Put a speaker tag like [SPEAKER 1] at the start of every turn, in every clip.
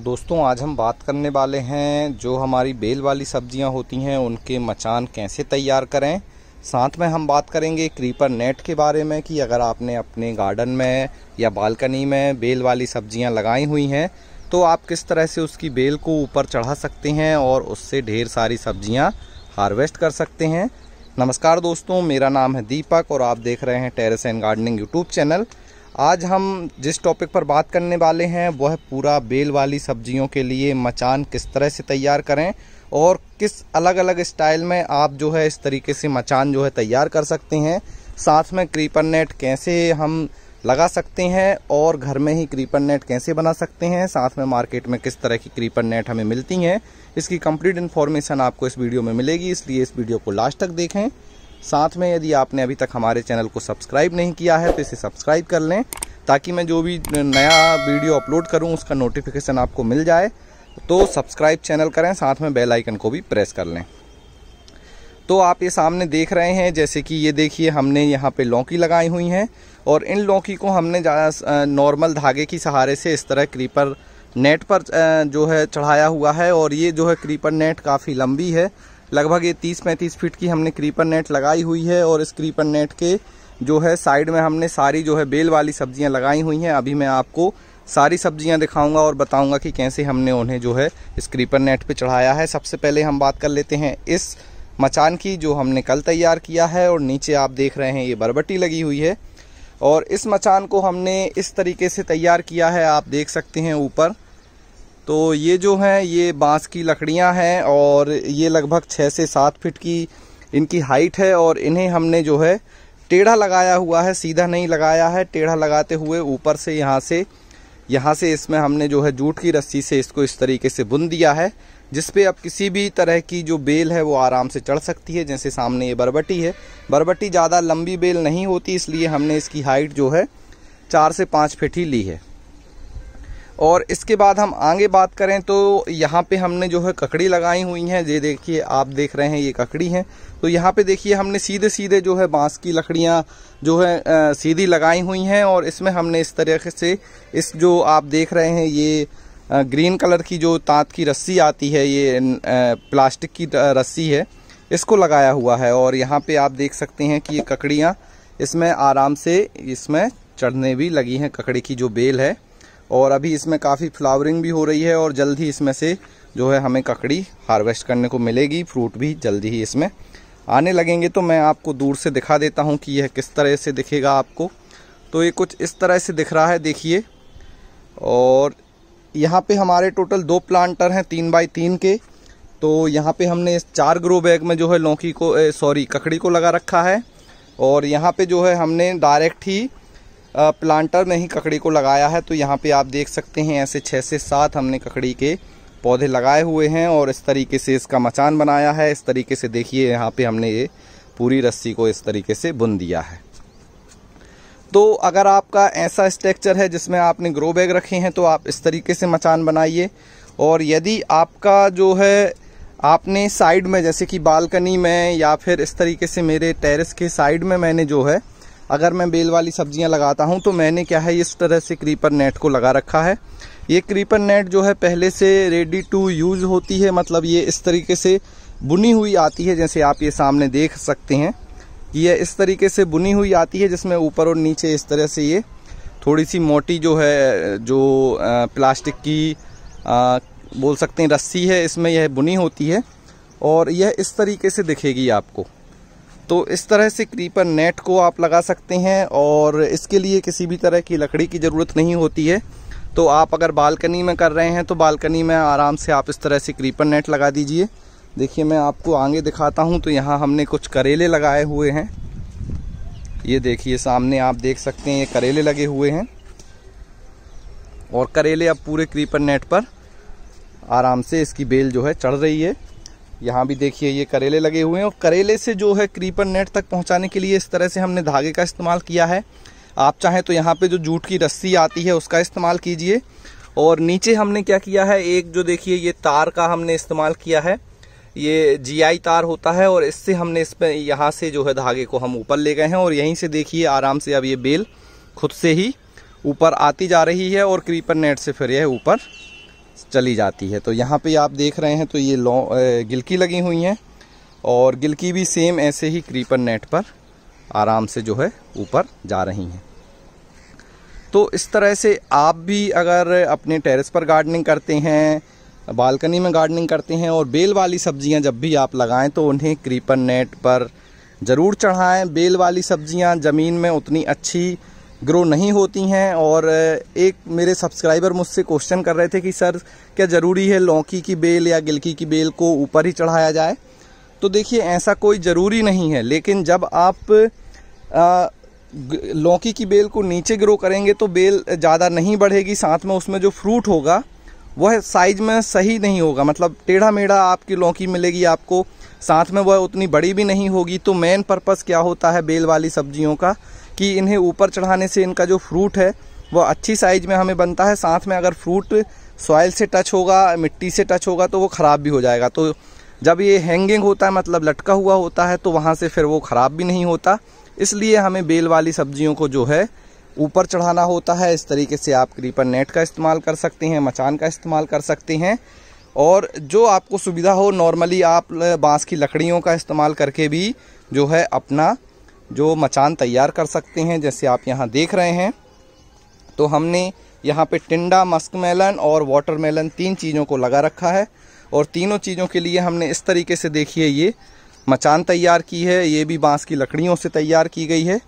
[SPEAKER 1] दोस्तों आज हम बात करने वाले हैं जो हमारी बेल वाली सब्जियां होती हैं उनके मचान कैसे तैयार करें साथ में हम बात करेंगे क्रीपर नेट के बारे में कि अगर आपने अपने गार्डन में या बालकनी में बेल वाली सब्जियां लगाई हुई हैं तो आप किस तरह से उसकी बेल को ऊपर चढ़ा सकते हैं और उससे ढेर सारी सब्जियाँ हारवेस्ट कर सकते हैं नमस्कार दोस्तों मेरा नाम है दीपक और आप देख रहे हैं terrace and gardening YouTube channel आज हम जिस टॉपिक पर बात करने वाले हैं वह पूरा बेल वाली सब्जियों के लिए मचान किस तरह से तैयार करें और किस अलग अलग स्टाइल में आप जो है इस तरीके से मचान जो है तैयार कर सकते हैं साथ में क्रीपर नेट कैसे हम लगा सकते हैं और घर में ही क्रीपर नेट कैसे बना सकते हैं साथ में मार्केट में किस तरह की क्रीपर नेट हमें मिलती हैं इसकी कंप्लीट इन्फॉर्मेशन आपको इस वीडियो में मिलेगी इसलिए इस वीडियो को लास्ट तक देखें साथ में यदि आपने अभी तक हमारे चैनल को सब्सक्राइब नहीं किया है तो इसे सब्सक्राइब कर लें ताकि मैं जो भी नया वीडियो अपलोड करूं उसका नोटिफिकेशन आपको मिल जाए तो सब्सक्राइब चैनल करें साथ में बेल आइकन को भी प्रेस कर लें तो आप ये सामने देख रहे हैं जैसे कि ये देखिए हमने यहाँ पे लौकी लगाई हुई हैं और इन लौकी को हमने नॉर्मल धागे की सहारे से इस तरह क्रीपर नेट पर जो है चढ़ाया हुआ है और ये जो है क्रीपर नेट काफ़ी लंबी है लगभग ये 30-35 फीट की हमने क्रीपर नेट लगाई हुई है और इस क्रीपर नेट के जो है साइड में हमने सारी जो है बेल वाली सब्जियां लगाई हुई हैं अभी मैं आपको सारी सब्जियां दिखाऊंगा और बताऊंगा कि कैसे हमने उन्हें जो है इस क्रीपर नेट पे चढ़ाया है सबसे पहले हम बात कर लेते हैं इस मचान की जो हमने कल तैयार किया है और नीचे आप देख रहे हैं ये बरबटी लगी हुई है और इस मचान को हमने इस तरीके से तैयार किया है आप देख सकते हैं ऊपर तो ये जो हैं ये बांस की लकड़ियां हैं और ये लगभग छः से सात फिट की इनकी हाइट है और इन्हें हमने जो है टेढ़ा लगाया हुआ है सीधा नहीं लगाया है टेढ़ा लगाते हुए ऊपर से यहाँ से यहाँ से इसमें हमने जो है जूट की रस्सी से इसको इस तरीके से बुन दिया है जिसपे अब किसी भी तरह की जो बेल है वो आराम से चढ़ सकती है जैसे सामने ये बरबटी है बरबटी ज़्यादा लंबी बेल नहीं होती इसलिए हमने इसकी हाइट जो है चार से पाँच फिट ही ली है और इसके बाद हम आगे बात करें तो यहाँ पे हमने जो है ककड़ी लगाई हुई हैं ये देखिए आप देख रहे हैं ये ककड़ी हैं तो यहाँ पे देखिए हमने सीधे सीधे जो है बांस की लकड़ियाँ जो है आ, सीधी लगाई हुई हैं और इसमें हमने इस तरह से इस जो आप देख रहे हैं ये आ, ग्रीन कलर की जो तांत की रस्सी आती है ये आ, प्लास्टिक की रस्सी है इसको लगाया हुआ है और यहाँ पे आप देख सकते हैं कि ये ककड़ियाँ इसमें आराम से इसमें चढ़ने भी लगी हैं ककड़ी की जो बेल है और अभी इसमें काफ़ी फ्लावरिंग भी हो रही है और जल्द ही इसमें से जो है हमें ककड़ी हार्वेस्ट करने को मिलेगी फ्रूट भी जल्दी ही इसमें आने लगेंगे तो मैं आपको दूर से दिखा देता हूँ कि यह किस तरह से दिखेगा आपको तो ये कुछ इस तरह से दिख रहा है देखिए और यहाँ पे हमारे टोटल दो प्लांटर हैं तीन बाई तीन के तो यहाँ पे हमने चार ग्रो बैग में जो है लौकी को सॉरी ककड़ी को लगा रखा है और यहाँ पे जो है हमने डायरेक्ट ही प्लांटर में ही ककड़ी को लगाया है तो यहाँ पे आप देख सकते हैं ऐसे छः से सात हमने ककड़ी के पौधे लगाए हुए हैं और इस तरीके से इसका मचान बनाया है इस तरीके से देखिए यहाँ पे हमने ये पूरी रस्सी को इस तरीके से बुन दिया है तो अगर आपका ऐसा स्ट्रक्चर है जिसमें आपने ग्रो बैग रखे हैं तो आप इस तरीके से मचान बनाइए और यदि आपका जो है आपने साइड में जैसे कि बालकनी में या फिर इस तरीके से मेरे टेरेस के साइड में मैंने जो है अगर मैं बेल वाली सब्जियां लगाता हूं तो मैंने क्या है इस तरह से क्रीपर नेट को लगा रखा है ये क्रीपर नेट जो है पहले से रेडी टू यूज़ होती है मतलब ये इस तरीके से बुनी हुई आती है जैसे आप ये सामने देख सकते हैं ये इस तरीके से बुनी हुई आती है जिसमें ऊपर और नीचे इस तरह से ये थोड़ी सी मोटी जो है जो प्लास्टिक की आ, बोल सकते हैं रस्सी है इसमें यह बुनी होती है और यह इस तरीके से दिखेगी आपको तो इस तरह से क्रीपर नेट को आप लगा सकते हैं और इसके लिए किसी भी तरह की लकड़ी की ज़रूरत नहीं होती है तो आप अगर बालकनी में कर रहे हैं तो बालकनी में आराम से आप इस तरह से क्रीपर नेट लगा दीजिए देखिए मैं आपको आगे दिखाता हूँ तो यहाँ हमने कुछ करेले लगाए हुए हैं ये देखिए सामने आप देख सकते हैं ये करेले लगे हुए हैं और करेले अब पूरे क्रीपर नेट पर आराम से इसकी बेल जो है चढ़ रही है यहाँ भी देखिए ये करेले लगे हुए हैं और करेले से जो है क्रीपर नेट तक पहुँचाने के लिए इस तरह से हमने धागे का इस्तेमाल किया है आप चाहें तो यहाँ पे जो जूट की रस्सी आती है उसका इस्तेमाल कीजिए और नीचे हमने क्या किया है एक जो देखिए ये तार का हमने इस्तेमाल किया है ये जीआई तार होता है और इससे हमने इस पर यहाँ से जो है धागे को हम ऊपर ले गए हैं और यहीं से देखिए आराम से अब ये बेल खुद से ही ऊपर आती जा रही है और क्रीपर नेट से फिर यह ऊपर चली जाती है तो यहाँ पे आप देख रहे हैं तो ये लॉ गिलकी लगी हुई हैं और गिलकी भी सेम ऐसे ही क्रीपर नेट पर आराम से जो है ऊपर जा रही हैं तो इस तरह से आप भी अगर अपने टेरेस पर गार्डनिंग करते हैं बालकनी में गार्डनिंग करते हैं और बेल वाली सब्जियां जब भी आप लगाएं तो उन्हें क्रीपर नेट पर ज़रूर चढ़ाएं बेल वाली सब्जियां ज़मीन में उतनी अच्छी ग्रो नहीं होती हैं और एक मेरे सब्सक्राइबर मुझसे क्वेश्चन कर रहे थे कि सर क्या ज़रूरी है लौकी की बेल या गिलकी की बेल को ऊपर ही चढ़ाया जाए तो देखिए ऐसा कोई ज़रूरी नहीं है लेकिन जब आप आ, लौकी की बेल को नीचे ग्रो करेंगे तो बेल ज़्यादा नहीं बढ़ेगी साथ में उसमें जो फ्रूट होगा वह साइज में सही नहीं होगा मतलब टेढ़ा मेढ़ा आपकी लौकी मिलेगी आपको साथ में वह उतनी बड़ी भी नहीं होगी तो मेन पर्पस क्या होता है बेल वाली सब्जियों का कि इन्हें ऊपर चढ़ाने से इनका जो फ्रूट है वो अच्छी साइज में हमें बनता है साथ में अगर फ्रूट सॉइल से टच होगा मिट्टी से टच होगा तो वो ख़राब भी हो जाएगा तो जब ये हैंगिंग होता है मतलब लटका हुआ होता है तो वहाँ से फिर वो ख़राब भी नहीं होता इसलिए हमें बेल वाली सब्जियों को जो है ऊपर चढ़ाना होता है इस तरीके से आप क्रीपर नेट का इस्तेमाल कर सकते हैं मचान का इस्तेमाल कर सकते हैं और जो आपको सुविधा हो नॉर्मली आप बांस की लकड़ियों का इस्तेमाल करके भी जो है अपना जो मचान तैयार कर सकते हैं जैसे आप यहाँ देख रहे हैं तो हमने यहाँ पे टिंडा मस्कमेलन और वाटरमेलन तीन चीज़ों को लगा रखा है और तीनों चीज़ों के लिए हमने इस तरीके से देखिए ये मचान तैयार की है ये भी बांस की लकड़ियों से तैयार की गई है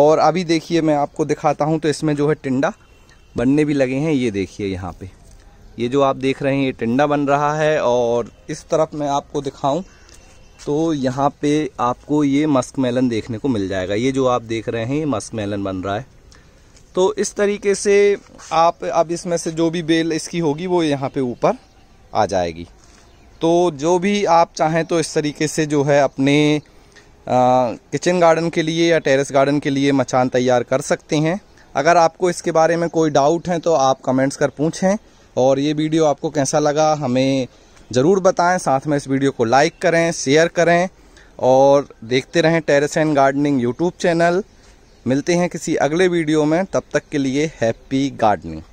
[SPEAKER 1] और अभी देखिए मैं आपको दिखाता हूँ तो इसमें जो है टिंडा बनने भी लगे हैं ये देखिए यहाँ पे ये जो आप देख रहे हैं ये टिंडा बन रहा है और इस तरफ मैं आपको दिखाऊँ तो यहाँ पे आपको ये मस्क मेलन देखने को मिल जाएगा ये जो आप देख रहे हैं ये मस्क मेलन बन रहा है तो इस तरीके से आप अब इसमें से जो भी बेल इसकी होगी वो यहाँ पे ऊपर आ जाएगी तो जो भी आप चाहें तो इस तरीके से जो है अपने किचन गार्डन के लिए या टेरेस गार्डन के लिए मचान तैयार कर सकते हैं अगर आपको इसके बारे में कोई डाउट है तो आप कमेंट्स कर पूछें और ये वीडियो आपको कैसा लगा हमें ज़रूर बताएं साथ में इस वीडियो को लाइक करें शेयर करें और देखते रहें terrace and gardening YouTube channel मिलते हैं किसी अगले वीडियो में तब तक के लिए हैप्पी गार्डनिंग